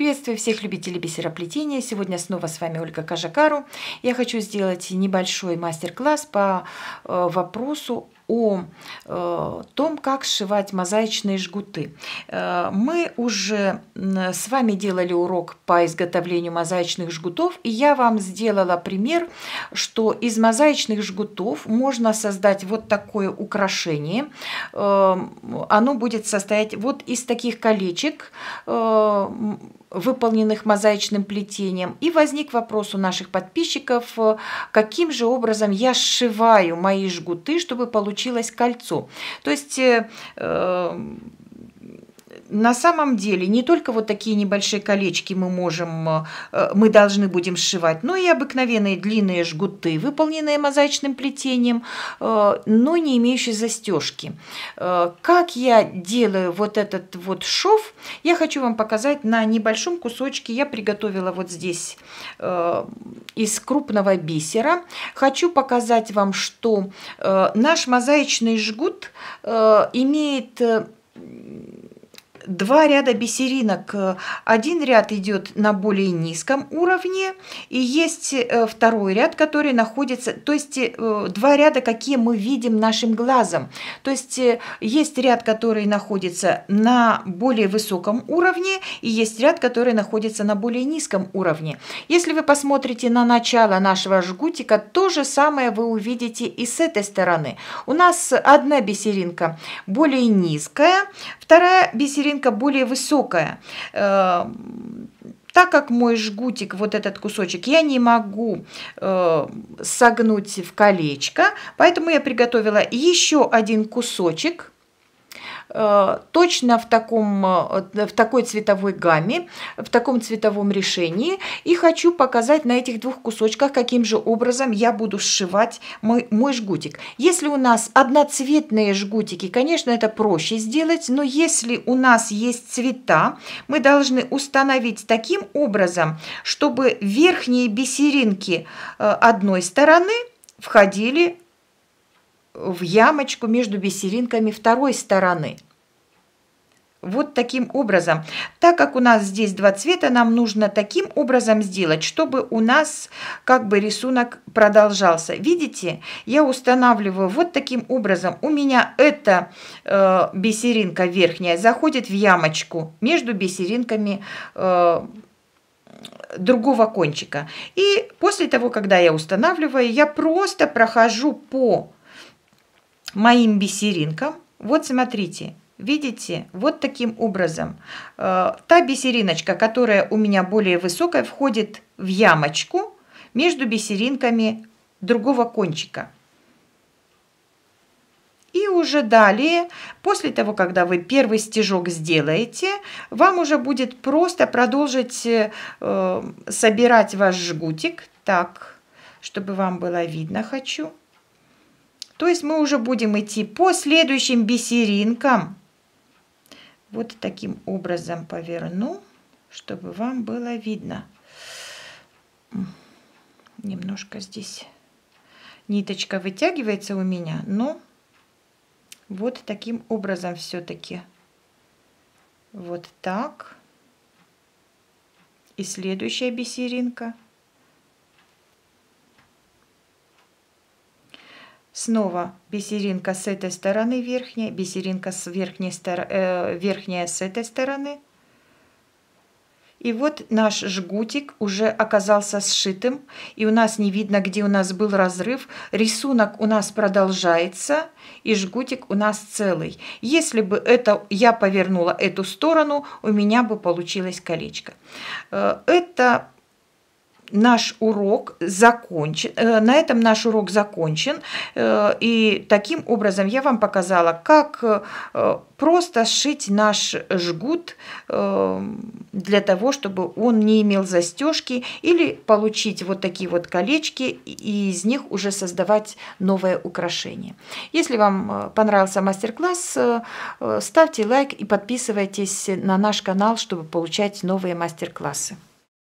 Приветствую всех любителей бисероплетения. Сегодня снова с вами Ольга Кажакару. Я хочу сделать небольшой мастер-класс по э, вопросу о э, том, как сшивать мозаичные жгуты. Э, мы уже с вами делали урок по изготовлению мозаичных жгутов, и я вам сделала пример, что из мозаичных жгутов можно создать вот такое украшение. Э, оно будет состоять вот из таких колечек, выполненных мозаичным плетением. И возник вопрос у наших подписчиков, каким же образом я сшиваю мои жгуты, чтобы получить получилось кольцо. То есть э, э, на самом деле не только вот такие небольшие колечки мы можем, э, мы должны будем сшивать, но и обыкновенные длинные жгуты, выполненные мозаичным плетением, э, но не имеющие застежки. Э, как я делаю вот этот вот шов, я хочу вам показать на небольшом кусочке. Я приготовила вот здесь из крупного бисера. Хочу показать вам, что наш мозаичный жгут имеет два ряда бисеринок. Один ряд идет на более низком уровне, и есть э, второй ряд, который находится, то есть э, два ряда, какие мы видим нашим глазом. То есть э, есть ряд, который находится на более высоком уровне, и есть ряд, который находится на более низком уровне. Если вы посмотрите на начало нашего жгутика, то же самое вы увидите и с этой стороны. У нас одна бисеринка более низкая, вторая бисеринка ширинка более высокая. Э, так как мой жгутик, вот этот кусочек, я не могу э, согнуть в колечко, поэтому я приготовила еще один кусочек Э, точно в, таком, э, э, в такой цветовой гамме, в таком цветовом решении. И хочу показать на этих двух кусочках, каким же образом я буду сшивать мой, мой жгутик. Если у нас одноцветные жгутики, конечно, это проще сделать, но если у нас есть цвета, мы должны установить таким образом, чтобы верхние бисеринки одной стороны входили в ямочку между бисеринками второй стороны. Вот таким образом. Так как у нас здесь два цвета, нам нужно таким образом сделать, чтобы у нас как бы рисунок продолжался. Видите, я устанавливаю вот таким образом. У меня эта э, бисеринка верхняя заходит в ямочку между бисеринками э, другого кончика. И после того, когда я устанавливаю, я просто прохожу по моим бисеринкам. Вот смотрите, видите, вот таким образом. Э, та бисериночка, которая у меня более высокая, входит в ямочку между бисеринками другого кончика. И уже далее, после того, когда вы первый стежок сделаете, вам уже будет просто продолжить э, собирать ваш жгутик так, чтобы вам было видно хочу. То есть мы уже будем идти по следующим бисеринкам. Вот таким образом поверну, чтобы вам было видно. Немножко здесь ниточка вытягивается у меня, но вот таким образом все-таки. Вот так. И следующая бисеринка. Снова бисеринка с этой стороны верхняя, бисеринка с верхней стор... э, верхняя с этой стороны. И вот наш жгутик уже оказался сшитым, и у нас не видно, где у нас был разрыв. Рисунок у нас продолжается, и жгутик у нас целый. Если бы это я повернула эту сторону, у меня бы получилось колечко. Э, это наш урок закончен. Э, на этом наш урок закончен. Э, и таким образом я вам показала, как э, просто сшить наш жгут для того, чтобы он не имел застежки или получить вот такие вот колечки и из них уже создавать новое украшение. Если вам понравился мастер-класс, ставьте лайк и подписывайтесь на наш канал, чтобы получать новые мастер-классы.